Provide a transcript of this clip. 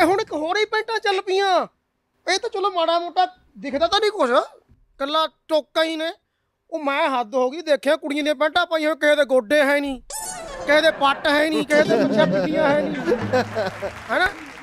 ਇਹ ਹੁਣ ਇੱਕ ਹੋਰ ਹੀ ਪੈਂਟਾਂ ਚੱਲ ਪਈਆਂ ਇਹ ਤਾਂ ਚਲੋ ਮਾੜਾ ਮੋਟਾ ਦਿਖਦਾ ਤਾਂ ਨਹੀਂ ਕੁਝ ਕੱਲਾ ਟੋਕਾ ਹੀ ਨੇ ਉਹ ਮੈਂ ਹੱਦ ਹੋ ਗਈ ਦੇਖਿਆ ਕੁੜੀਆਂ ਦੀਆਂ ਪੈਂਟਾਂ ਪਾਈਆਂ ਕਿਸੇ ਦੇ ਗੋਡੇ ਹੈ ਨਹੀਂ ਕਿਸੇ ਦੇ ਪੱਟ ਹੈ ਨਹੀਂ ਕਿਸੇ ਦੇ ਪਿੱਛੇ ਪਿੱਟੀਆਂ ਹੈ ਨਹੀਂ ਹੈਨਾ